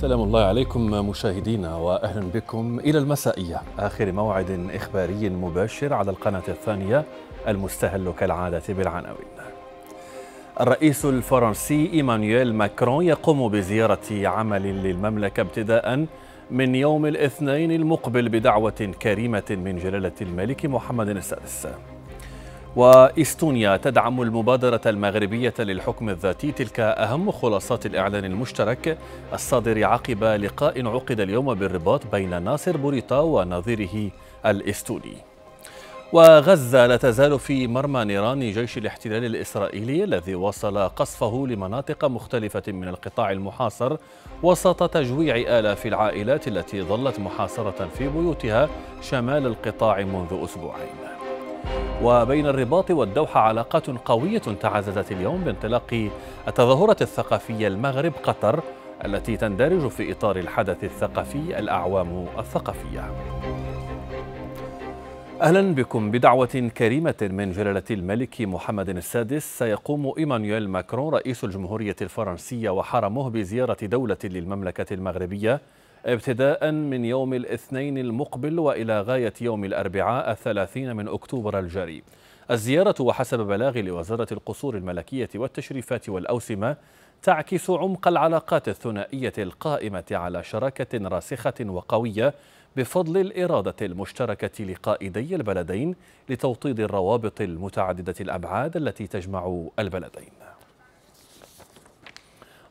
سلام الله عليكم مشاهدينا واهلا بكم الى المسائيه اخر موعد اخباري مباشر على القناه الثانيه المستهل كالعاده بالعناوين. الرئيس الفرنسي ايمانويل ماكرون يقوم بزياره عمل للمملكه ابتداء من يوم الاثنين المقبل بدعوه كريمه من جلاله الملك محمد السادس. واستونيا تدعم المبادره المغربيه للحكم الذاتي تلك اهم خلاصات الاعلان المشترك الصادر عقب لقاء عقد اليوم بالرباط بين ناصر بوريطا ونظيره الاستوني وغزة لا تزال في مرمى نيران جيش الاحتلال الإسرائيلي الذي وصل قصفه لمناطق مختلفة من القطاع المحاصر وسط تجويع آلاف العائلات التي ظلت محاصرة في بيوتها شمال القطاع منذ أسبوعين وبين الرباط والدوحة علاقات قوية تعززت اليوم بانطلاق التظاهرة الثقافية المغرب قطر التي تندرج في إطار الحدث الثقافي الأعوام الثقافية أهلا بكم بدعوة كريمة من جلالة الملك محمد السادس سيقوم إيمانويل ماكرون رئيس الجمهورية الفرنسية وحرمه بزيارة دولة للمملكة المغربية ابتداء من يوم الاثنين المقبل وإلى غاية يوم الأربعاء الثلاثين من أكتوبر الجاري الزيارة وحسب بلاغ لوزارة القصور الملكية والتشريفات والأوسمة تعكس عمق العلاقات الثنائية القائمة على شراكة راسخة وقوية بفضل الإرادة المشتركة لقائدي البلدين لتوطيد الروابط المتعددة الأبعاد التي تجمع البلدين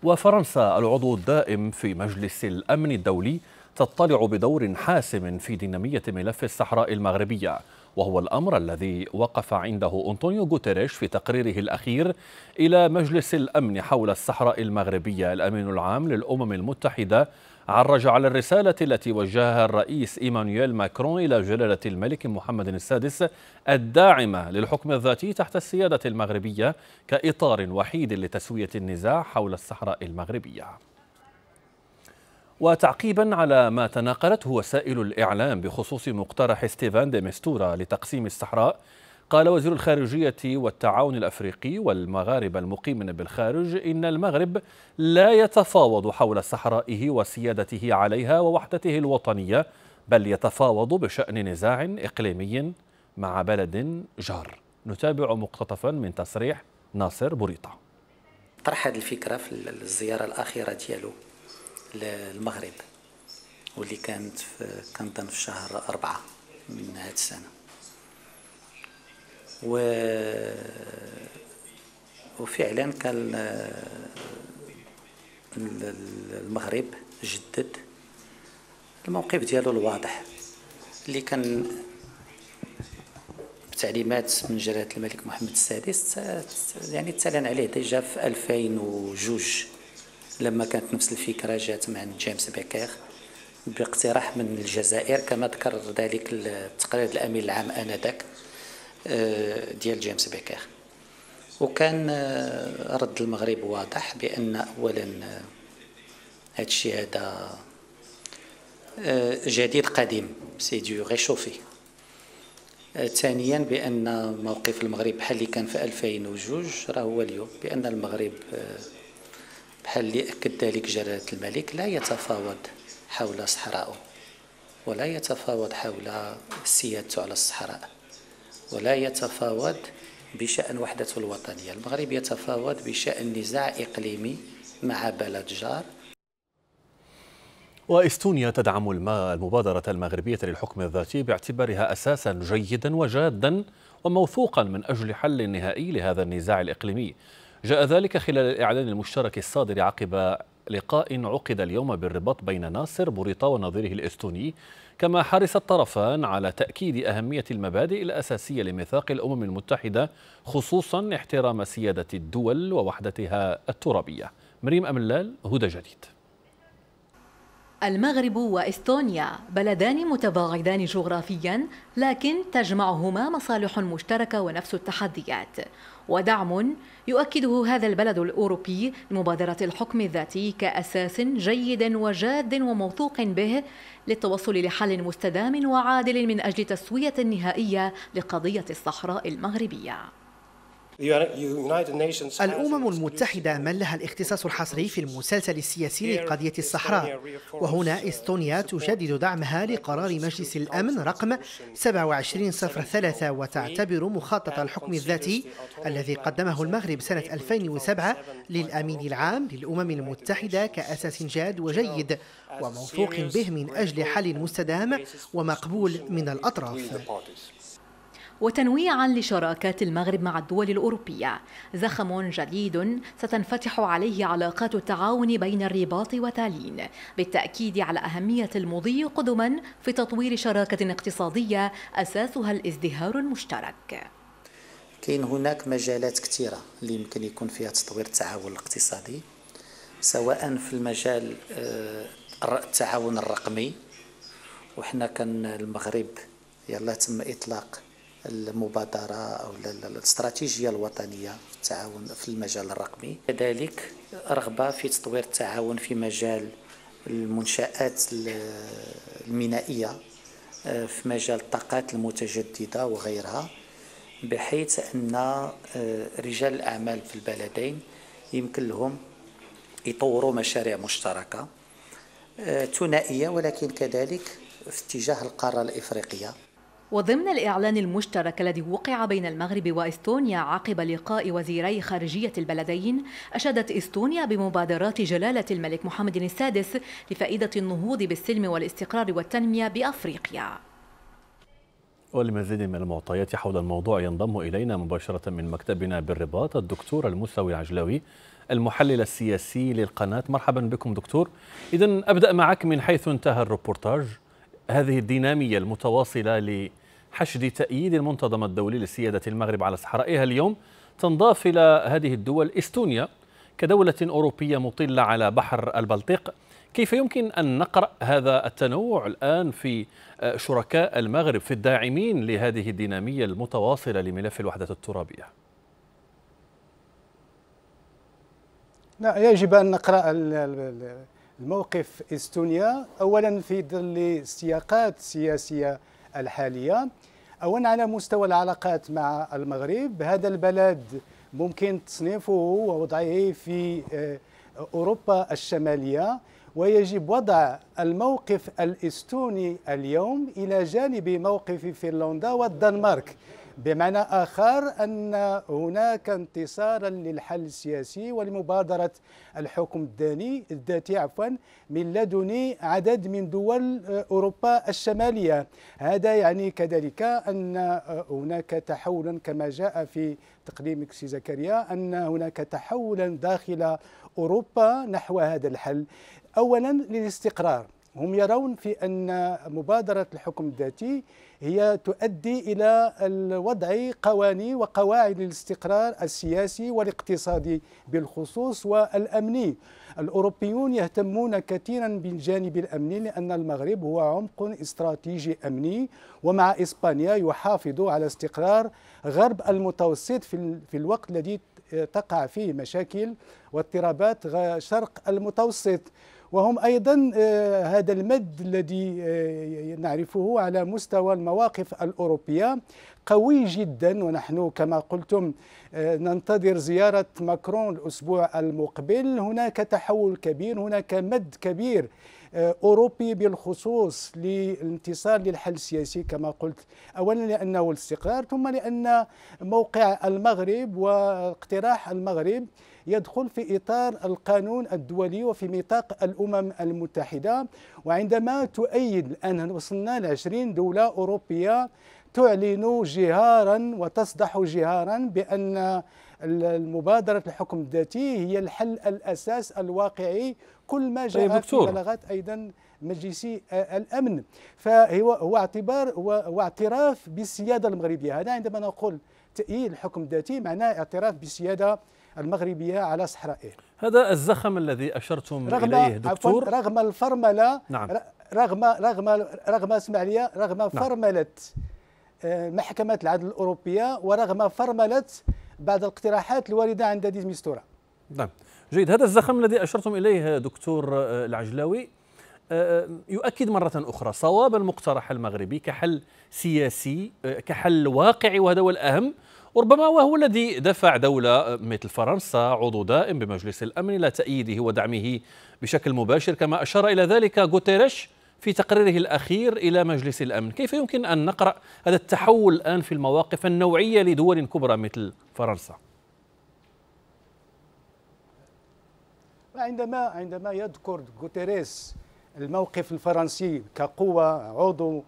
وفرنسا العضو الدائم في مجلس الأمن الدولي تطلع بدور حاسم في دينامية ملف الصحراء المغربية وهو الأمر الذي وقف عنده أنطونيو غوتيريش في تقريره الأخير إلى مجلس الأمن حول الصحراء المغربية الأمين العام للأمم المتحدة عرج على الرسالة التي وجهها الرئيس إيمانويل ماكرون إلى جلالة الملك محمد السادس الداعمة للحكم الذاتي تحت السيادة المغربية كإطار وحيد لتسوية النزاع حول الصحراء المغربية وتعقيبا على ما تناقلته وسائل الإعلام بخصوص مقترح ستيفان دي مستورا لتقسيم الصحراء قال وزير الخارجية والتعاون الأفريقي والمغاربة المقيمين بالخارج إن المغرب لا يتفاوض حول صحرائه وسيادته عليها ووحدته الوطنية بل يتفاوض بشأن نزاع إقليمي مع بلد جار نتابع مقتطفا من تصريح ناصر بوريطة طرح هذه الفكرة في الزيارة الأخيرة ديالو للمغرب واللي كانت كنظن في شهر أربعة من هذه السنة و وفعلا كان المغرب جدد الموقف ديالو الواضح اللي كان بتعليمات من جلاله الملك محمد السادس يعني تعلن عليه ديجا في 2002 لما كانت نفس الفكره جات مع جيمس بيكير باقتراح من الجزائر كما ذكر ذلك التقرير الامين العام انذاك آه، ديال جيمس بيكر وكان آه، رد المغرب واضح بان اولا هذا آه، الشيء هذا جديد قديم سي دو ريشوفي ثانيا بان موقف المغرب بحال اللي كان في 2002 راه هو اليوم بان المغرب بحال اللي اكد ذلك جلاله الملك لا يتفاوض حول صحراءه ولا يتفاوض حول سيادته على الصحراء ولا يتفاوض بشأن وحدته الوطنية المغرب يتفاوض بشأن نزاع إقليمي مع بلد جار واستونيا تدعم المبادرة المغربية للحكم الذاتي باعتبارها أساسا جيدا وجادا وموثوقا من أجل حل نهائي لهذا النزاع الإقليمي جاء ذلك خلال الإعلان المشترك الصادر عقب لقاء عقد اليوم بالرباط بين ناصر بوريطا ونظيره الإستوني كما حرص الطرفان على تأكيد أهمية المبادئ الأساسية لميثاق الأمم المتحدة خصوصا احترام سيادة الدول ووحدتها الترابية مريم أملال هدى جديد المغرب واستونيا بلدان متباعدان جغرافيا لكن تجمعهما مصالح مشتركه ونفس التحديات ودعم يؤكده هذا البلد الأوروبي لمبادرة الحكم الذاتي كأساس جيد وجاد وموثوق به للتوصل لحل مستدام وعادل من أجل تسوية نهائية لقضية الصحراء المغربية الأمم المتحدة من لها الاختصاص الحصري في المسلسل السياسي لقضية الصحراء وهنا إستونيا تجدد دعمها لقرار مجلس الأمن رقم 2703 وتعتبر مخطط الحكم الذاتي الذي قدمه المغرب سنة 2007 للأمين العام للأمم المتحدة كأساس جاد وجيد وموثوق به من أجل حل مستدام ومقبول من الأطراف وتنويعا لشراكات المغرب مع الدول الأوروبية زخم جديد ستنفتح عليه علاقات التعاون بين الرباط وتالين بالتأكيد على أهمية المضي قدما في تطوير شراكة اقتصادية أساسها الازدهار المشترك كاين هناك مجالات كثيرة اللي يمكن يكون فيها تطوير التعاون الاقتصادي سواء في المجال آه، التعاون الرقمي وحنا كان المغرب يلا تم إطلاق المبادرة أو الاستراتيجية الوطنية في التعاون في المجال الرقمي كذلك رغبة في تطوير التعاون في مجال المنشآت المينائية آه، في مجال الطاقات المتجددة وغيرها بحيث أن آه، رجال الأعمال في البلدين يمكن لهم يطوروا مشاريع مشتركة آه، ثنائية ولكن كذلك في اتجاه القارة الإفريقية وضمن الإعلان المشترك الذي وقع بين المغرب وإستونيا عقب لقاء وزيري خارجية البلدين أشادت إستونيا بمبادرات جلالة الملك محمد السادس لفائدة النهوض بالسلم والاستقرار والتنمية بأفريقيا ولمزيد من المعطيات حول الموضوع ينضم إلينا مباشرة من مكتبنا بالرباط الدكتور المساوي العجلوي المحلل السياسي للقناة مرحبا بكم دكتور إذا أبدأ معك من حيث انتهى الروبورتاج هذه الدينامية المتواصلة حشد تأييد المنتظمة الدولي لسيادة المغرب على صحرائها اليوم تنضاف إلى هذه الدول إستونيا كدولة أوروبية مطلة على بحر البلطيق كيف يمكن أن نقرأ هذا التنوع الآن في آه، شركاء المغرب في الداعمين لهذه الدينامية المتواصلة لملف الوحدة الترابية؟ نعم، يجب أن نقرأ الموقف استونيا أولا في ظل سياقات سياسية الحالية أولا على مستوى العلاقات مع المغرب هذا البلد ممكن تصنيفه ووضعه في آه، أوروبا الشمالية ويجب وضع الموقف الاستوني اليوم الى جانب موقف فنلندا والدنمارك بمعنى آخر أن هناك انتصارا للحل السياسي ولمبادرة الحكم الداني الذاتي عفوا من لدن عدد من دول أوروبا الشمالية هذا يعني كذلك أن هناك تحولا كما جاء في تقديمك سي زكريا أن هناك تحولا داخل أوروبا نحو هذا الحل أولا للاستقرار هم يرون في أن مبادرة الحكم الذاتي هي تؤدي إلى وضع قوانين وقواعد للاستقرار السياسي والاقتصادي بالخصوص والأمني الأوروبيون يهتمون كثيرا بالجانب الأمني لأن المغرب هو عمق استراتيجي أمني ومع إسبانيا يحافظ على استقرار غرب المتوسط في الوقت الذي تقع فيه مشاكل واضطرابات شرق المتوسط وهم أيضا آه، هذا المد الذي آه، نعرفه على مستوى المواقف الأوروبية قوي جدا ونحن كما قلتم آه، ننتظر زيارة ماكرون الأسبوع المقبل هناك تحول كبير هناك مد كبير آه، أوروبي بالخصوص للانتصار للحل السياسي كما قلت أولا لأنه الاستقرار ثم لأن موقع المغرب واقتراح المغرب يدخل في إطار القانون الدولي وفي ميثاق الأمم المتحدة وعندما تؤيد الآن وصلنا ل 20 دولة أوروبية تعلن جهارا وتصدح جهارا بأن المبادرة الحكم الذاتي هي الحل الأساس الواقعي كل ما طيب جاء طيب في بلاغات أيضا مجلسي آه، الأمن فهو هو اعتبار واعتراف بالسيادة المغربية هذا عندما نقول تأييد الحكم الذاتي معناه اعتراف بالسيادة المغربية على صحرائه هذا الزخم الذي أشرتم رغم إليه دكتور رغم الفرملة نعم. رغم رغم رغم اسمع لي رغم نعم. فرملة آه، محكمة العدل الأوروبية ورغم فرملة بعض الاقتراحات الوارده عند ديز ميستورا نعم جيد هذا الزخم الذي اشرتم اليه دكتور آه، العجلاوي آه، آه، يؤكد مرة أخرى صواب المقترح المغربي كحل سياسي كحل واقعي وهذا هو الأهم وربما وهو الذي دفع دولة مثل فرنسا عضو دائم بمجلس الأمن إلى تأييده ودعمه بشكل مباشر كما أشار إلى ذلك غوتيريش في تقريره الأخير إلى مجلس الأمن كيف يمكن أن نقرأ هذا التحول الآن في المواقف النوعية لدول كبرى مثل فرنسا عندما عندما يذكر غوتيريس الموقف الفرنسي كقوة عضو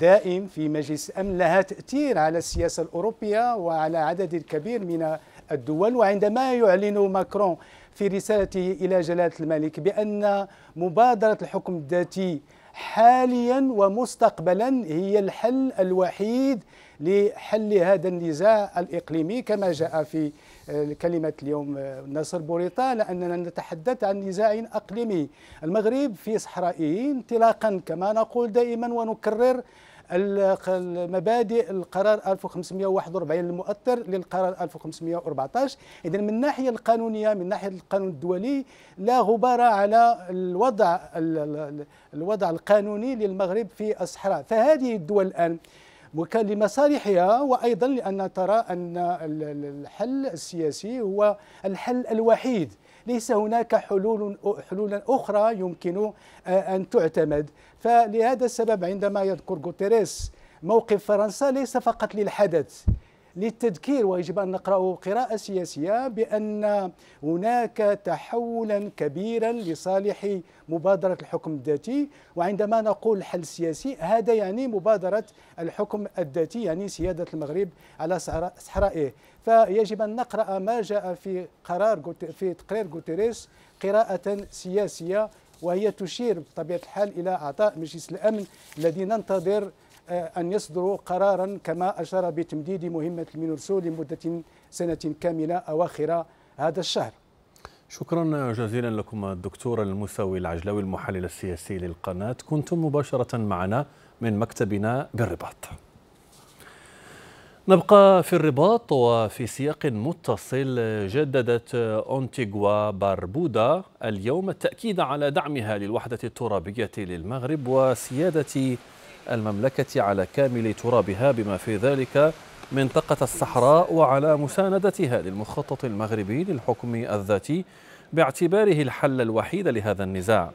دائم في مجلس الأمن لها تأثير على السياسة الأوروبية وعلى عدد كبير من الدول وعندما يعلن ماكرون في رسالته إلى جلالة الملك بأن مبادرة الحكم الذاتي حاليا ومستقبلا هي الحل الوحيد لحل هذا النزاع الإقليمي كما جاء في آه، كلمة اليوم آه، ناصر بوريطا لأننا نتحدث عن نزاع أقليمي المغرب في صحرائه انطلاقا كما نقول دائما ونكرر مبادئ القرار 1541 المؤثر للقرار 1514 إذا من الناحية القانونية من ناحية القانون الدولي لا غبار على الوضع الوضع القانوني للمغرب في الصحراء فهذه الدول الآن وكان لمصالحها وايضا لان ترى ان الحل السياسي هو الحل الوحيد ليس هناك حلول حلولا اخرى يمكن ان تعتمد فلهذا السبب عندما يذكر غوتيريس موقف فرنسا ليس فقط للحدث للتذكير ويجب أن نقرأه قراءة سياسية بأن هناك تحولا كبيرا لصالح مبادرة الحكم الذاتي وعندما نقول حل سياسي هذا يعني مبادرة الحكم الذاتي يعني سيادة المغرب على صحرائه فيجب أن نقرأ ما جاء في قرار في تقرير غوتيريس قراءة سياسية وهي تشير بطبيعة الحال إلى أعطاء مجلس الأمن الذي ننتظر آه، أن يصدروا قرارا كما أشار بتمديد مهمة المينورسو لمدة سنة كاملة أواخر هذا الشهر شكرا جزيلا لكم الدكتور المساوي العجلوي المحلل السياسي للقناة كنتم مباشرة معنا من مكتبنا بالرباط نبقى في الرباط وفي سياق متصل جددت أونتيغوا باربودا اليوم التأكيد على دعمها للوحدة الترابية للمغرب وسيادة المملكة على كامل ترابها بما في ذلك منطقة الصحراء وعلى مساندتها للمخطط المغربي للحكم الذاتي باعتباره الحل الوحيد لهذا النزاع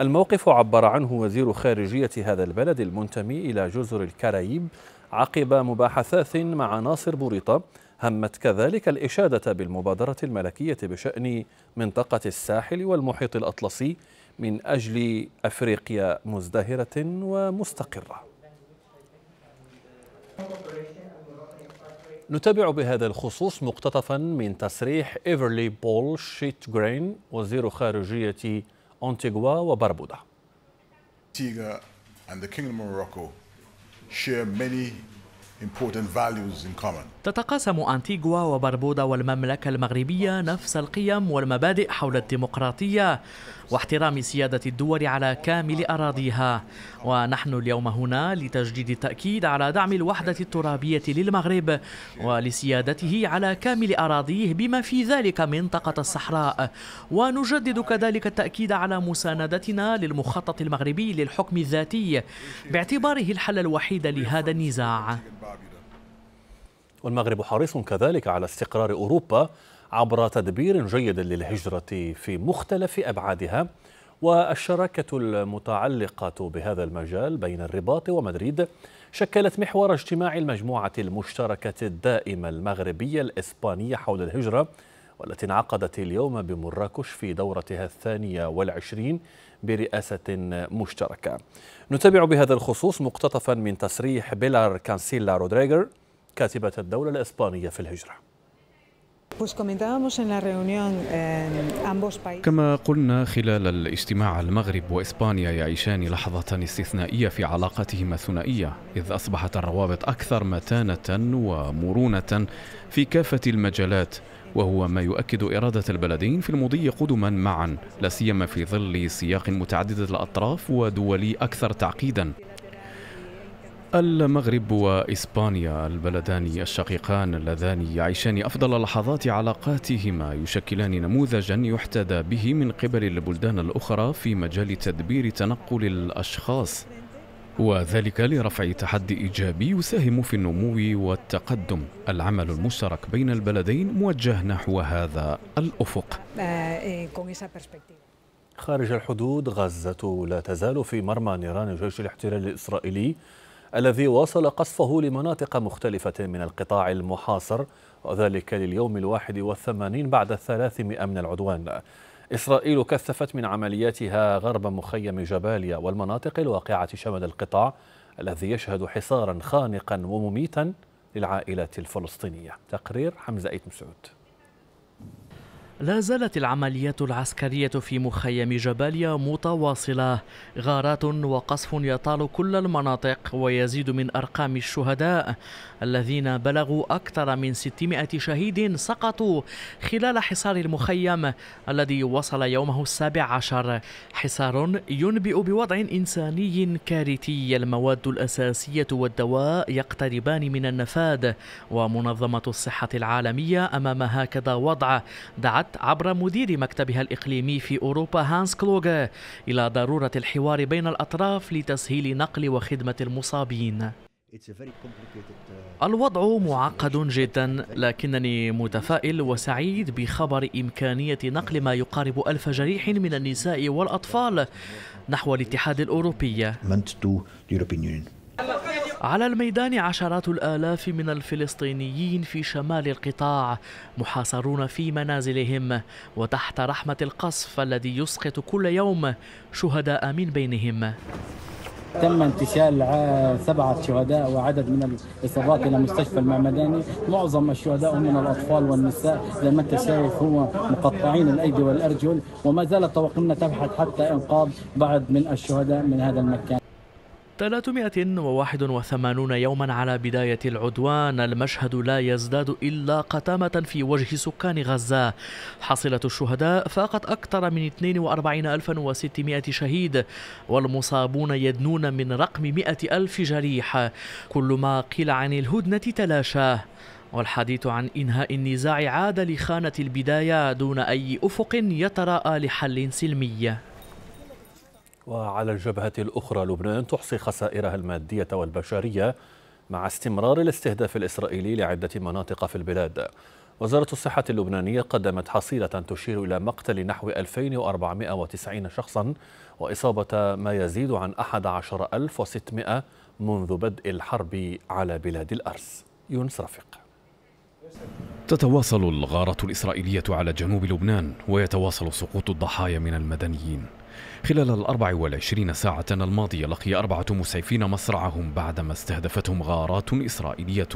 الموقف عبر عنه وزير خارجية هذا البلد المنتمي إلى جزر الكاريب عقب مباحثات مع ناصر بوريطة همت كذلك الإشادة بالمبادرة الملكية بشأن منطقة الساحل والمحيط الأطلسي من أجل أفريقيا مزدهرة ومستقرة نتابع بهذا الخصوص مقتطفا من تصريح إيفرلي بول شيت جرين وزير خارجية أنتيغوا وبربودا تتقاسم أنتيغوا وبربودا والمملكة المغربية نفس القيم والمبادئ حول الديمقراطية واحترام سيادة الدول على كامل أراضيها ونحن اليوم هنا لتجديد التأكيد على دعم الوحدة الترابية للمغرب ولسيادته على كامل أراضيه بما في ذلك منطقة الصحراء ونجدد كذلك التأكيد على مساندتنا للمخطط المغربي للحكم الذاتي باعتباره الحل الوحيد لهذا النزاع والمغرب حريص كذلك على استقرار أوروبا عبر تدبير جيد للهجرة في مختلف أبعادها والشراكة المتعلقة بهذا المجال بين الرباط ومدريد شكلت محور اجتماع المجموعة المشتركة الدائمة المغربية الإسبانية حول الهجرة والتي انعقدت اليوم بمراكش في دورتها الثانية والعشرين برئاسة مشتركة نتابع بهذا الخصوص مقتطفا من تصريح بيلار كانسيلا رودريغر كاتبة الدولة الإسبانية في الهجرة eh, كما قلنا خلال الاجتماع المغرب وإسبانيا يعيشان لحظة استثنائية في علاقتهما الثنائية إذ أصبحت الروابط أكثر متانة ومرونة في كافة المجالات وهو ما يؤكد إرادة البلدين في المضي قدما معا لا سيما في ظل سياق متعدد الأطراف ودولي أكثر تعقيدا المغرب وإسبانيا البلدان الشقيقان اللذان يعيشان أفضل لحظات علاقاتهما يشكلان نموذجا يحتذى به من قبل البلدان الأخرى في مجال تدبير تنقل الأشخاص وذلك لرفع تحدي إيجابي يساهم في النمو والتقدم العمل المشترك بين البلدين موجه نحو هذا الأفق خارج الحدود غزة لا تزال في مرمى نيران جيش الاحتلال الإسرائيلي الذي واصل قصفه لمناطق مختلفة من القطاع المحاصر وذلك لليوم الواحد والثمانين بعد الثلاثمائة من العدوان إسرائيل كثفت من عملياتها غرب مخيم جباليا والمناطق الواقعة شمال القطاع الذي يشهد حصارا خانقا ومميتا للعائلات الفلسطينية تقرير حمزة أيت مسعود لا زالت العمليات العسكرية في مخيم جباليا متواصلة غارات وقصف يطال كل المناطق ويزيد من أرقام الشهداء الذين بلغوا أكثر من 600 شهيد سقطوا خلال حصار المخيم الذي وصل يومه السابع عشر حصار ينبئ بوضع إنساني كارثي المواد الأساسية والدواء يقتربان من النفاد ومنظمة الصحة العالمية أمام هكذا وضع دعت أشارت عبر مدير مكتبها الإقليمي في أوروبا هانس كلوغا إلى ضرورة الحوار بين الأطراف لتسهيل نقل وخدمة المصابين uh, الوضع معقد جدا لكنني متفائل وسعيد بخبر إمكانية نقل ما يقارب ألف جريح من النساء والأطفال نحو الاتحاد الأوروبي على الميدان عشرات الآلاف من الفلسطينيين في شمال القطاع محاصرون في منازلهم وتحت رحمة القصف الذي يسقط كل يوم شهداء من بينهم تم انتشال سبعة شهداء وعدد من الإصابات إلى مستشفى المعمداني معظم الشهداء هم من الأطفال والنساء زي ما أنت شايف هو مقطعين الأيدي والأرجل وما زالت طواقمنا تبحث حتى إنقاذ بعض من الشهداء من هذا المكان 381 يوما على بداية العدوان المشهد لا يزداد إلا قتامة في وجه سكان غزة حصلة الشهداء فاقت أكثر من 42600 شهيد والمصابون يدنون من رقم 100 ألف جريح كل ما قيل عن الهدنة تلاشى والحديث عن إنهاء النزاع عاد لخانة البداية دون أي أفق يتراءى لحل سلمي وعلى الجبهة الأخرى لبنان تحصي خسائرها المادية والبشرية مع استمرار الاستهداف الإسرائيلي لعدة مناطق في البلاد وزارة الصحة اللبنانية قدمت حصيلة تشير إلى مقتل نحو 2490 شخصا وإصابة ما يزيد عن 11600 منذ بدء الحرب على بلاد الأرز يونس رفيق تتواصل الغارة الإسرائيلية على جنوب لبنان ويتواصل سقوط الضحايا من المدنيين خلال الأربع والعشرين ساعة الماضية لقي أربعة مسعفين مصرعهم بعدما استهدفتهم غارات إسرائيلية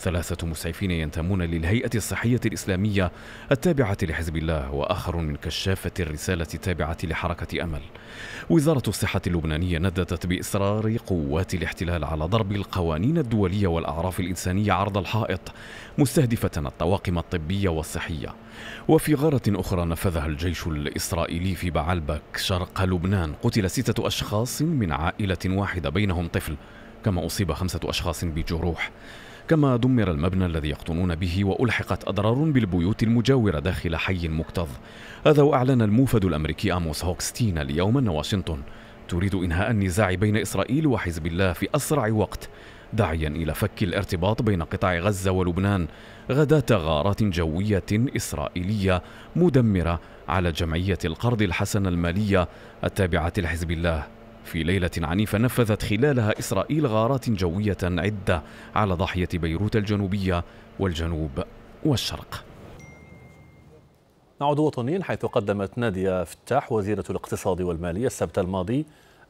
ثلاثة مسعفين ينتمون للهيئة الصحية الإسلامية التابعة لحزب الله وآخر من كشافة الرسالة التابعة لحركة أمل وزارة الصحة اللبنانية نددت بإصرار قوات الاحتلال على ضرب القوانين الدولية والأعراف الإنسانية عرض الحائط مستهدفة الطواقم الطبية والصحية وفي غارة أخرى نفذها الجيش الإسرائيلي في بعلبك شرق لبنان قتل ستة أشخاص من عائلة واحدة بينهم طفل كما أصيب خمسة أشخاص بجروح كما دمر المبنى الذي يقطنون به وألحقت أضرار بالبيوت المجاورة داخل حي مكتظ هذا وأعلن الموفد الأمريكي آموس هوكستين اليوم أن واشنطن تريد إنهاء النزاع بين إسرائيل وحزب الله في أسرع وقت داعيا إلى فك الارتباط بين قطاع غزة ولبنان غداة غارات جوية إسرائيلية مدمرة على جمعية القرض الحسنة المالية التابعة لحزب الله في ليلة عنيفة نفذت خلالها إسرائيل غارات جوية عدة على ضاحية بيروت الجنوبية والجنوب والشرق نعود وطنيا حيث قدمت نادية فتاح وزيرة الاقتصاد والمالية السبت الماضي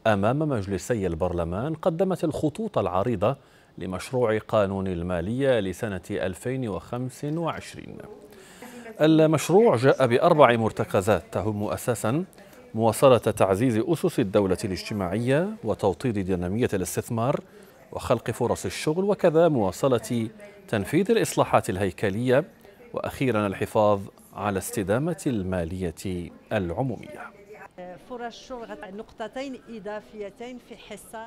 أمام مجلسي البرلمان قدمت الخطوط العريضة لمشروع قانون المالية لسنة 2025 المشروع جاء بأربع مرتكزات تهم أساساً مواصلة تعزيز أسس الدولة الاجتماعية وتوطيد دينامية الاستثمار وخلق فرص الشغل وكذا مواصلة تنفيذ الإصلاحات الهيكلية وأخيرا الحفاظ على استدامة المالية العمومية فرص الشغل نقطتين إضافيتين في حصة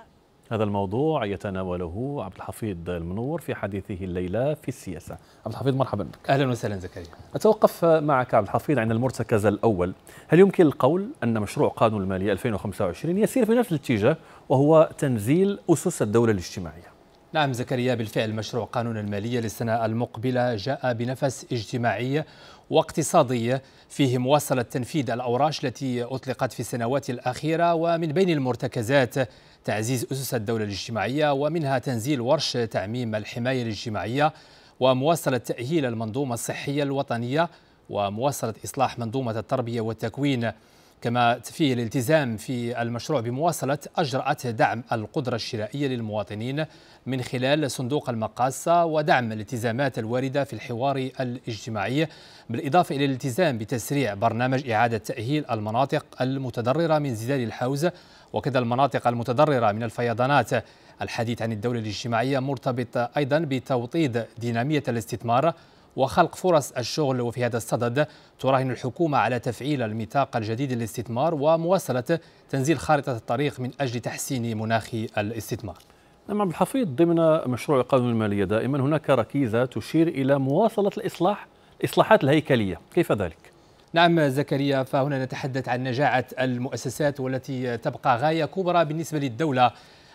هذا الموضوع يتناوله عبد الحفيظ المنور في حديثه الليله في السياسه. عبد الحفيظ مرحبا بك. اهلا وسهلا زكريا. اتوقف معك عبد الحفيظ عند المرتكز الاول، هل يمكن القول ان مشروع قانون الماليه 2025 يسير في نفس الاتجاه وهو تنزيل اسس الدوله الاجتماعيه؟ نعم زكريا بالفعل مشروع قانون المالية للسنة المقبلة جاء بنفس اجتماعي واقتصادي فيه مواصلة تنفيذ الأوراش التي أطلقت في السنوات الأخيرة ومن بين المرتكزات تعزيز أسس الدولة الاجتماعية ومنها تنزيل ورش تعميم الحماية الاجتماعية ومواصلة تأهيل المنظومة الصحية الوطنية ومواصلة إصلاح منظومة التربية والتكوين كما فيه الالتزام في المشروع بمواصلة أجرأة دعم القدرة الشرائية للمواطنين من خلال صندوق المقاصة ودعم الالتزامات الواردة في الحوار الاجتماعي بالإضافة إلى الالتزام بتسريع برنامج إعادة تأهيل المناطق المتضررة من زلزال الحوز وكذا المناطق المتضررة من الفيضانات الحديث عن الدولة الاجتماعية مرتبط أيضا بتوطيد دينامية الاستثمار وخلق فرص الشغل وفي هذا الصدد تراهن الحكومة على تفعيل الميثاق الجديد للاستثمار ومواصلة تنزيل خارطة الطريق من أجل تحسين مناخ الاستثمار نعم عبد الحفيظ ضمن مشروع قانون المالية دائما هناك ركيزة تشير إلى مواصلة الإصلاح الإصلاحات الهيكلية كيف ذلك؟ نعم زكريا فهنا نتحدث عن نجاعة المؤسسات والتي تبقى غاية كبرى بالنسبة للدولة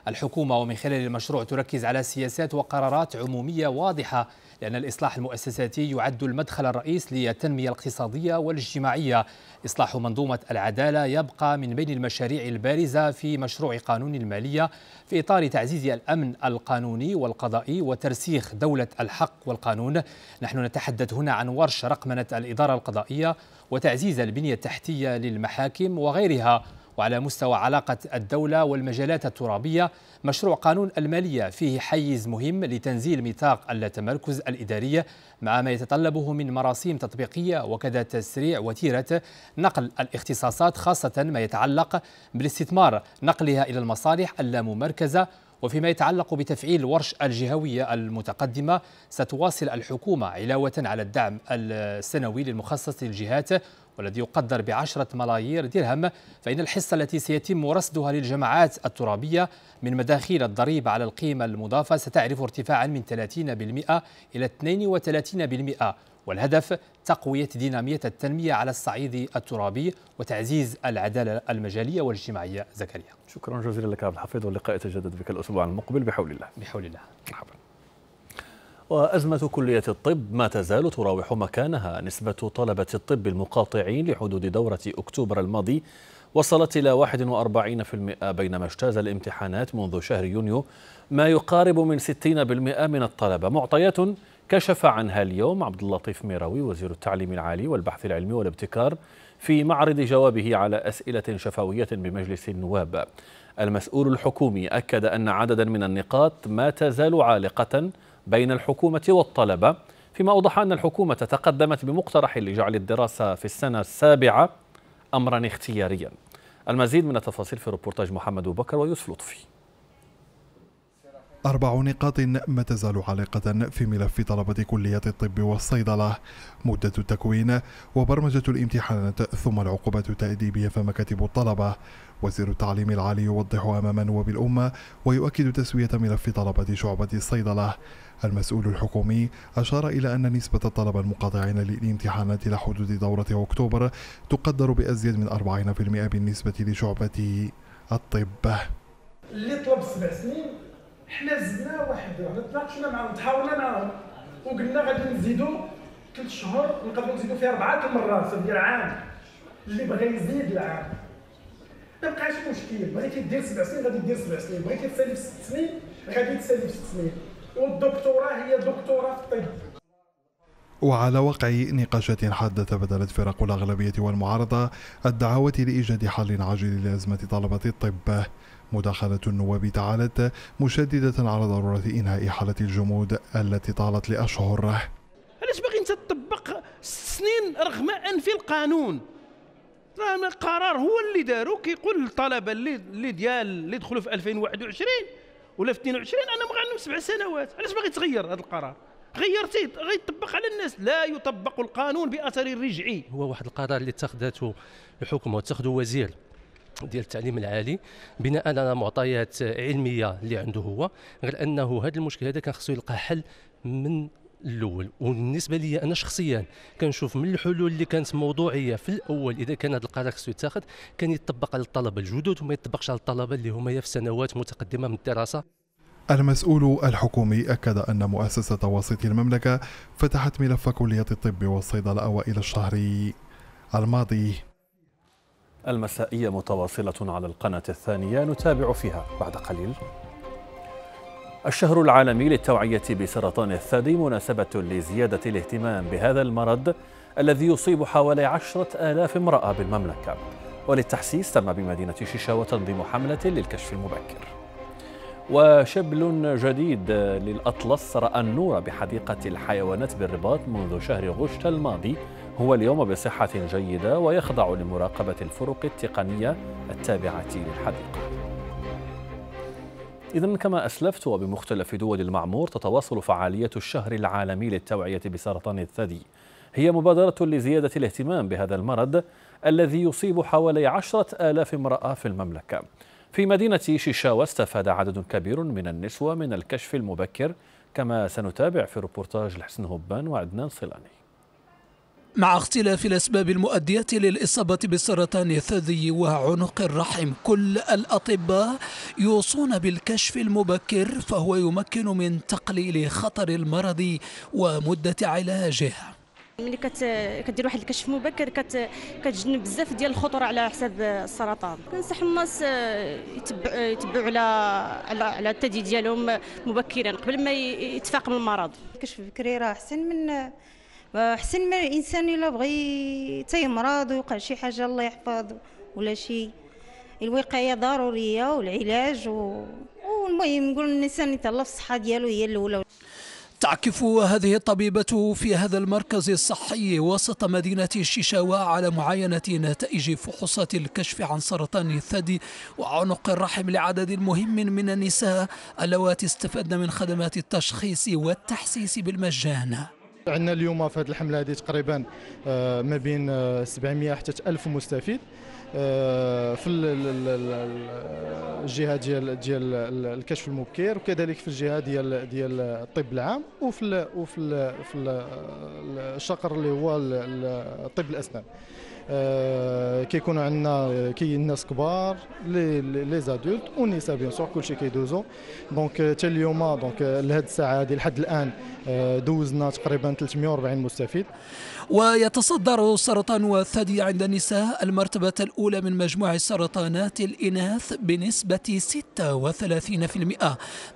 الحكومة ومن خلال المشروع تركز على سياسات وقرارات عمومية واضحة لأن الإصلاح المؤسساتي يعد المدخل الرئيس للتنمية الاقتصادية والاجتماعية إصلاح منظومة العدالة يبقى من بين المشاريع البارزة في مشروع قانون المالية في إطار تعزيز الأمن القانوني والقضائي وترسيخ دولة الحق والقانون نحن نتحدث هنا عن ورش رقمنة الإدارة القضائية وتعزيز البنية التحتية للمحاكم وغيرها وعلى مستوى علاقة الدولة والمجالات الترابية مشروع قانون المالية فيه حيز مهم لتنزيل ميثاق التمركز الإدارية مع ما يتطلبه من مراسيم تطبيقية وكذا تسريع وتيرة نقل الاختصاصات خاصة ما يتعلق بالاستثمار نقلها إلى المصالح اللاممركزة وفيما يتعلق بتفعيل ورش الجهوية المتقدمة ستواصل الحكومة علاوة على الدعم السنوي للمخصص للجهات والذي يقدر بعشرة ملايير درهم فإن الحصة التي سيتم رصدها للجماعات الترابية من مداخيل الضريبة على القيمة المضافة ستعرف ارتفاعا من 30% إلى 32% والهدف تقوية دينامية التنمية على الصعيد الترابي وتعزيز العدالة المجالية والاجتماعية زكريا شكرا جزيلا لك عبد الحفيظ واللقاء يتجدد بك الأسبوع المقبل بحول الله بحول الله حبر. وأزمة كلية الطب ما تزال تراوح مكانها نسبة طلبة الطب المقاطعين لحدود دورة أكتوبر الماضي وصلت إلى 41% بينما اجتاز الامتحانات منذ شهر يونيو ما يقارب من 60% من الطلبة معطيات كشف عنها اليوم عبد اللطيف ميراوي وزير التعليم العالي والبحث العلمي والابتكار في معرض جوابه على أسئلة شفوية بمجلس النواب المسؤول الحكومي أكد أن عددا من النقاط ما تزال عالقة بين الحكومة والطلبة فيما أوضح أن الحكومة تقدمت بمقترح لجعل الدراسة في السنة السابعة أمرا اختياريا المزيد من التفاصيل في ريبورتاج محمد بكر ويوسف لطفي أربع نقاط ما تزال عالقة في ملف طلبة كلية الطب والصيدلة مدة التكوين وبرمجة الامتحانات ثم العقوبات التأديبية فمكاتب الطلبة وزير التعليم العالي يوضح أمام نواب الأمة ويؤكد تسوية ملف طلبة شعبة الصيدلة المسؤول الحكومي أشار إلى أن نسبة الطلبة المقاطعين للامتحانات إلى حدود دورة أكتوبر تقدر بأزيد من 40% بالنسبة لشعبة الطب اللي طلب سبع سنين حنا زدنا واحد حنا تناقشنا معاهم تحاورنا معاهم وقلنا غادي نزيدوا ثلاث شهور نقدروا نزيدوا فيها اربعه المرات ديال عام اللي بغى يزيد العام ما بقاش مشكل بغيتي دير سبع سنين غادي دير سبع سنين بغيتي تسالي في ست سنين غادي تسالي في ست سنين والدكتوراه هي دكتوراه في الطب وعلى وقع نقاشات حادة تبادلت فرق الأغلبية والمعارضة الدعوة لإيجاد حل عاجل لأزمة طلبة الطب مداخلة النواب تعالت مشددة على ضرورة إنهاء حالة الجمود التي طالت لأشهر علاش باغي انت تطبق سنين رغم ان في القانون راه القرار هو اللي دارو كيقول للطلبه اللي اللي ديال اللي دخلوا في 2021 ولا في 22 انا مغنم سبع سنوات علاش باغي تغير هذا القرار غيرتي غيطبق على الناس لا يطبق القانون باثر رجعي هو واحد القرار اللي اتخذته الحكومه واتخذه وزير ديال التعليم العالي بناء على معطيات علميه اللي عنده هو غير انه هذا المشكل هذا كان خصو يلقى حل من الاول وبالنسبه لي انا شخصيا كنشوف من الحلول اللي كانت موضوعيه في الاول اذا كان هذا القرار خصو يتاخذ كان يطبق على الطلبه الجدد وما يطبقش على الطلبه اللي هما في سنوات متقدمه من الدراسه المسؤول الحكومي أكد أن مؤسسة وسيط المملكة فتحت ملف كلية الطب والصيدلة أوائل الشهر الماضي المسائية متواصلة على القناة الثانية نتابع فيها بعد قليل الشهر العالمي للتوعية بسرطان الثدي مناسبة لزيادة الاهتمام بهذا المرض الذي يصيب حوالي عشرة آلاف امرأة بالمملكة وللتحسيس تم بمدينة شيشة وتنظيم حملة للكشف المبكر وشبل جديد للأطلس رأى النور بحديقة الحيوانات بالرباط منذ شهر غشت الماضي هو اليوم بصحة جيدة ويخضع لمراقبة الفرق التقنية التابعة للحديقة إذا كما أسلفت وبمختلف دول المعمور تتواصل فعالية الشهر العالمي للتوعية بسرطان الثدي هي مبادرة لزيادة الاهتمام بهذا المرض الذي يصيب حوالي عشرة آلاف امرأة في المملكة في مدينة شيشاوا استفاد عدد كبير من النسوة من الكشف المبكر كما سنتابع في روبورتاج الحسن هبان وعدنان صلاني مع اختلاف الأسباب المؤدية للإصابة بالسرطان الثدي وعنق الرحم كل الأطباء يوصون بالكشف المبكر فهو يمكن من تقليل خطر المرض ومدة علاجه ملي كت... كدير واحد الكشف مبكر كت... كتجنب بزاف ديال الخطوره على حساب السرطان كنصح الناس آه، يتبع... يتبعوا على على على الثدي ديالهم مبكرا قبل ما يتفاقم المرض الكشف بكري راه احسن من احسن ما الانسان الا بغى تيمرض ويوقع شي حاجه الله يحفظ ولا شي الوقايه ضروريه والعلاج و... والمهم نقول الانسان يتهلا في الصحه ديالو هي الاولى تعكف هذه الطبيبة في هذا المركز الصحي وسط مدينة الشيشاوة على معاينة نتائج فحوصات الكشف عن سرطان الثدي وعنق الرحم لعدد مهم من النساء اللواتي استفدن من خدمات التشخيص والتحسيس بالمجان عندنا اليوم في هذه الحمله هذه تقريبا آه، ما بين 700 آه، حتى 1000 مستفيد آه، في الجهه ديال ديال الكشف المبكر وكذلك في الجهه ديال ديال الطب العام وفي ال وفي ال في الشقر اللي هو طب الاسنان آه، كيكونوا عندنا آه، كي الناس كبار لي لي زادولت والنساء بيان سور كلشي كيدوزو دونك حتى اليوم دونك لهاد الساعه هذه لحد الان آه، دوزنا تقريبا 340 مستفيد ويتصدر سرطان الثدي عند النساء المرتبه الاولى من مجموع سرطانات الاناث بنسبه 36%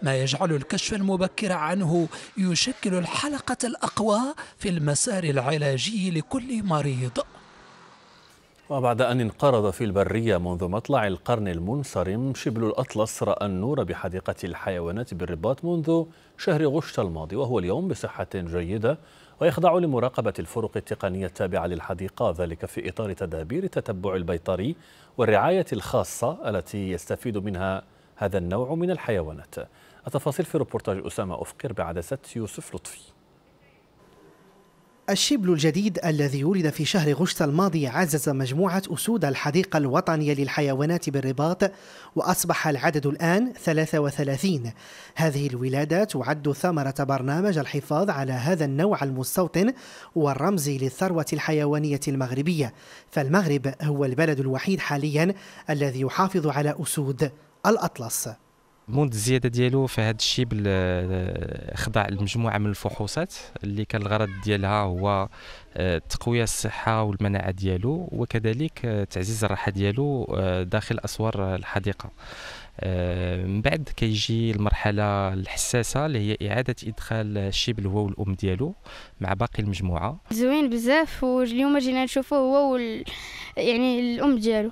ما يجعل الكشف المبكر عنه يشكل الحلقه الاقوى في المسار العلاجي لكل مريض وبعد أن انقرض في البرية منذ مطلع القرن المنصرم شبل الأطلس رأى النور بحديقة الحيوانات بالرباط منذ شهر غشت الماضي وهو اليوم بصحة جيدة ويخضع لمراقبة الفرق التقنية التابعة للحديقة ذلك في إطار تدابير تتبع البيطري والرعاية الخاصة التي يستفيد منها هذا النوع من الحيوانات التفاصيل في روبورتاج أسامة أفقر بعدسة يوسف لطفي الشبل الجديد الذي ولد في شهر غشت الماضي عزز مجموعة أسود الحديقة الوطنية للحيوانات بالرباط وأصبح العدد الآن 33 هذه الولادة تعد ثمرة برنامج الحفاظ على هذا النوع المستوطن والرمز للثروة الحيوانية المغربية فالمغرب هو البلد الوحيد حاليا الذي يحافظ على أسود الأطلس مود الزياده ديالو فهاد الشيء خضع لمجموعه من الفحوصات اللي كان الغرض ديالها هو آه، تقويه الصحه والمناعه ديالو وكذلك آه، تعزيز الراحه ديالو آه، داخل اسوار الحديقه من بعد كيجي المرحله الحساسه اللي هي اعاده ادخال الشبل هو والام ديالو مع باقي المجموعه زوين بزاف واليوم جينا نشوفه هو وال... يعني الام ديالو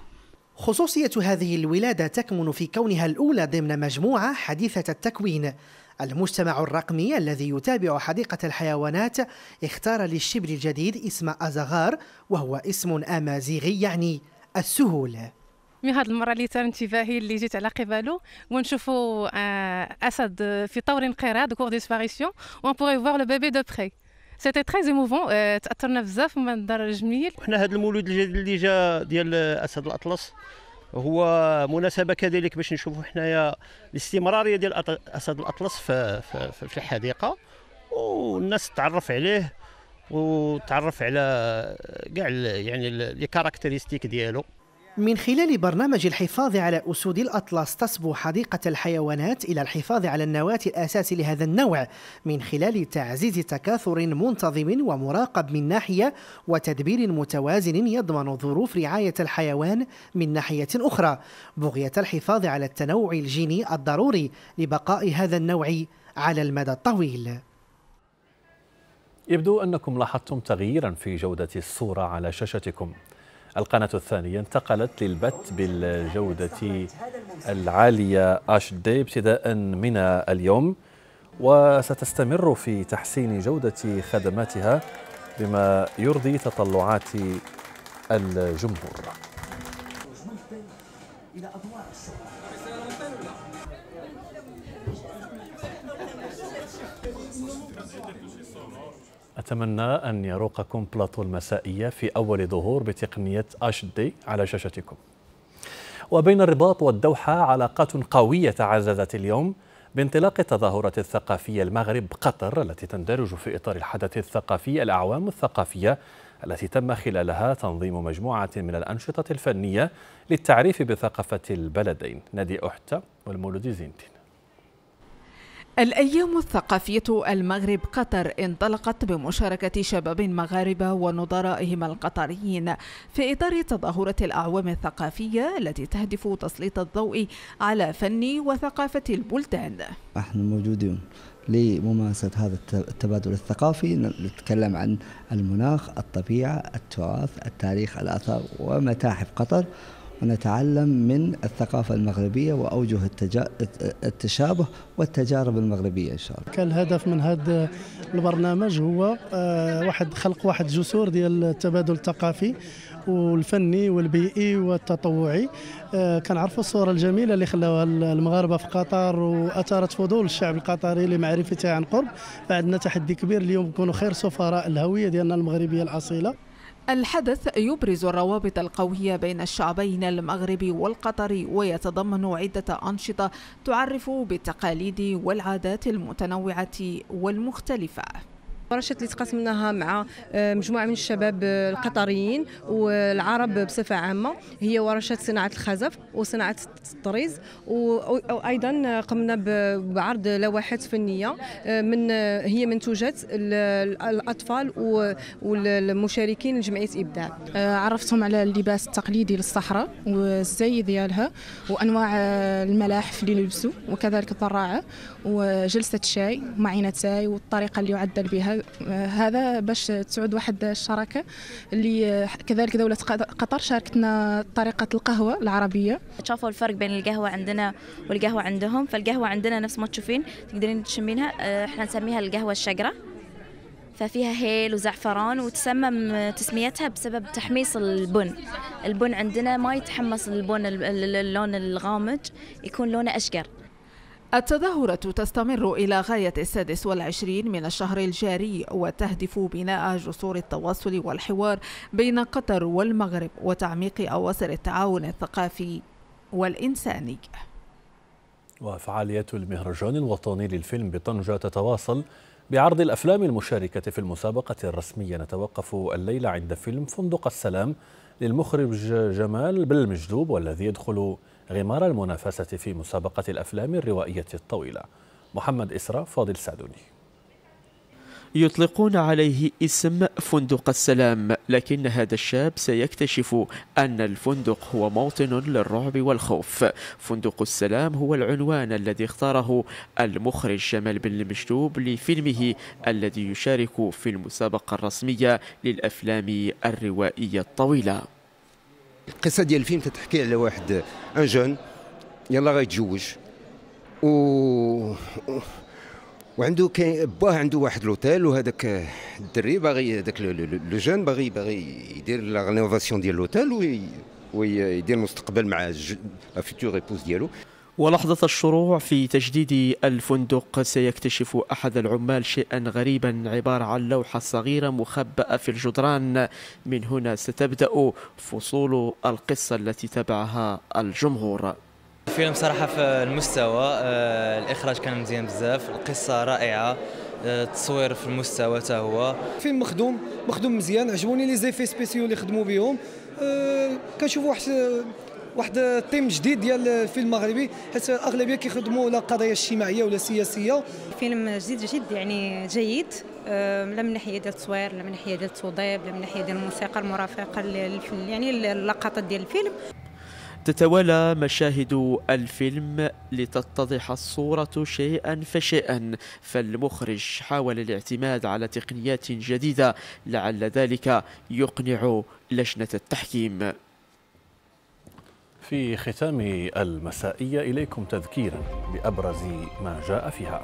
خصوصية هذه الولادة تكمن في كونها الأولى ضمن مجموعة حديثة التكوين المجتمع الرقمي الذي يتابع حديقة الحيوانات اختار للشبل الجديد اسم أزغار وهو اسم أمازيغي يعني السهول من هاد المره اللي تار انتباهي اللي جيت على قباله ونشوفوا آه، اسد في طور انقراض كور ديسباريسيون وان بوغي فوار لو بيبي دو سيتي تري ايموفون تاثرنا بزاف من جميل الجميل وحنا هذا المولود الجديد اللي جا ديال اسد الاطلس هو مناسبه كذلك باش نشوفوا حنايا الاستمراريه ديال اسد الاطلس في, في, في الحديقه والناس تعرف عليه وتعرف على كاع يعني لي كاركتيرستيك ديالو من خلال برنامج الحفاظ على أسود الأطلس تصبو حديقة الحيوانات إلى الحفاظ على النواة الأساسي لهذا النوع من خلال تعزيز تكاثر منتظم ومراقب من ناحية وتدبير متوازن يضمن ظروف رعاية الحيوان من ناحية أخرى بغية الحفاظ على التنوع الجيني الضروري لبقاء هذا النوع على المدى الطويل يبدو أنكم لاحظتم تغييرا في جودة الصورة على شاشتكم القناة الثانية انتقلت للبث بالجودة العالية اش دي ابتداء من اليوم وستستمر في تحسين جودة خدماتها بما يرضي تطلعات الجمهور إلى أتمنى أن يروقكم بلاطو المسائية في أول ظهور بتقنية أش دي على شاشتكم وبين الرباط والدوحة علاقات قوية تعززت اليوم بانطلاق تظاهرة الثقافية المغرب قطر التي تندرج في إطار الحدث الثقافي الأعوام الثقافية التي تم خلالها تنظيم مجموعة من الأنشطة الفنية للتعريف بثقافة البلدين نادي أحتى والمولود زينتين الأيام الثقافية المغرب قطر انطلقت بمشاركة شباب مغاربة ونظرائهم القطريين في إطار تظاهرة الأعوام الثقافية التي تهدف تسليط الضوء على فن وثقافة البلدان نحن موجودون لممارسة هذا التبادل الثقافي نتكلم عن المناخ الطبيعة التراث التاريخ الآثار ومتاحف قطر ونتعلم من الثقافة المغربية وأوجه التجا... التشابه والتجارب المغربية إن شاء الله كان الهدف من هذا البرنامج هو آه، واحد خلق واحد جسور ديال التبادل الثقافي والفني والبيئي والتطوعي آه، كنعرفوا الصورة الجميلة اللي خلاوها المغاربة في قطر وأثارت فضول الشعب القطري لمعرفتها عن قرب فعندنا تحدي كبير اليوم نكونوا خير سفراء الهوية ديالنا المغربية الأصيلة الحدث يبرز الروابط القوية بين الشعبين المغربي والقطري ويتضمن عدة أنشطة تعرف بالتقاليد والعادات المتنوعة والمختلفة ورشات اللي تقاسمناها مع آه، مجموعه من الشباب آه، القطريين والعرب بصفه عامه هي ورشات صناعه الخزف وصناعه الطريز وايضا آه، قمنا بعرض لوحات فنيه من هي منتوجات الاطفال والمشاركين لجمعيه ابداع عرفتهم على اللباس التقليدي للصحراء والزي ديالها وانواع الملاحف اللي يلبسوا وكذلك الضراعه وجلسة شاي معينة شاي والطريقة اللي يعدل بها آه، هذا باش تسعد واحد الشراكة اللي آه، كذلك دولة قطر شاركتنا طريقة القهوة العربية شافوا الفرق بين القهوة عندنا والقهوة عندهم فالقهوة عندنا نفس ما تشوفين تقدرين تشمينها آه، احنا نسميها القهوة الشقرة ففيها هيل وزعفران وتسمى تسميتها بسبب تحميص البن البن عندنا ما يتحمص البن اللون الغامج يكون لونه أشقر التظاهرة تستمر إلى غاية السادس والعشرين من الشهر الجاري وتهدف بناء جسور التواصل والحوار بين قطر والمغرب وتعميق أواصر التعاون الثقافي والإنساني وفعاليات المهرجان الوطني للفيلم بطنجة تتواصل بعرض الأفلام المشاركة في المسابقة الرسمية نتوقف الليلة عند فيلم فندق السلام للمخرج جمال بالمجدوب والذي يدخل غمار المنافسة في مسابقة الأفلام الروائية الطويلة محمد إسراء فاضل سعدوني يطلقون عليه اسم فندق السلام لكن هذا الشاب سيكتشف أن الفندق هو موطن للرعب والخوف فندق السلام هو العنوان الذي اختاره المخرج جمال بن المشتوب لفيلمه الذي يشارك في المسابقة الرسمية للأفلام الروائية الطويلة القصه ديال الفيلم تتحكي على واحد ان جون يلا غيتزوج و وعندو كاين باه عنده واحد لوتيل وهذاك الدري باغي هذاك لو جون باغي باغي يدير لا رينوفاسيون ديال لوتيل ويدير المستقبل مع لا فيتور ايبوز ديالو ولحظة الشروع في تجديد الفندق سيكتشف أحد العمال شيئا غريبا عبارة عن لوحة صغيرة مخبأة في الجدران من هنا ستبدأ فصول القصة التي تبعها الجمهور الفيلم صراحة في المستوى آه، الإخراج كان مزيان بزاف القصة رائعة آه، التصوير في المستوى حتى هو فيلم مخدوم مخدوم مزيان عجبوني لي زيفي سبيسيو اللي خدموا بهم آه، كنشوفوا واحد واحد التيم جديد ديال الفيلم المغربي حيت الاغلبيه كيخدموا لا قضايا اجتماعيه ولا سياسيه فيلم جديد جد يعني جيد آه، لا من ناحيه ديال التصوير لا من ناحيه ديال التوضيب لا من ناحيه ديال الموسيقى المرافقه يعني اللقطات ديال الفيلم تتوالى مشاهد الفيلم لتتضح الصورة شيئا فشيئا فالمخرج حاول الاعتماد على تقنيات جديدة لعل ذلك يقنع لجنة التحكيم في ختام المسائية إليكم تذكيرا بأبرز ما جاء فيها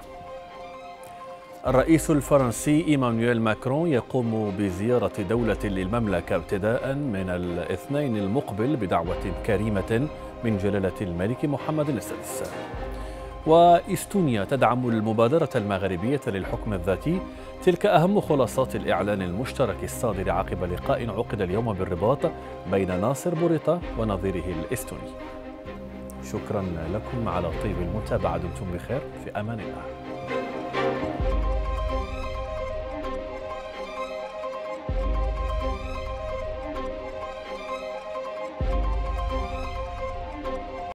الرئيس الفرنسي إيمانويل ماكرون يقوم بزيارة دولة للمملكة ابتداء من الاثنين المقبل بدعوة كريمة من جلالة الملك محمد السادس وإستونيا تدعم المبادرة المغربية للحكم الذاتي تلك أهم خلاصات الإعلان المشترك الصادر عقب لقاء عقد اليوم بالرباط بين ناصر بوريطة ونظيره الإستوني شكرا لكم على طيب المتابعة دمتم بخير في أمان الله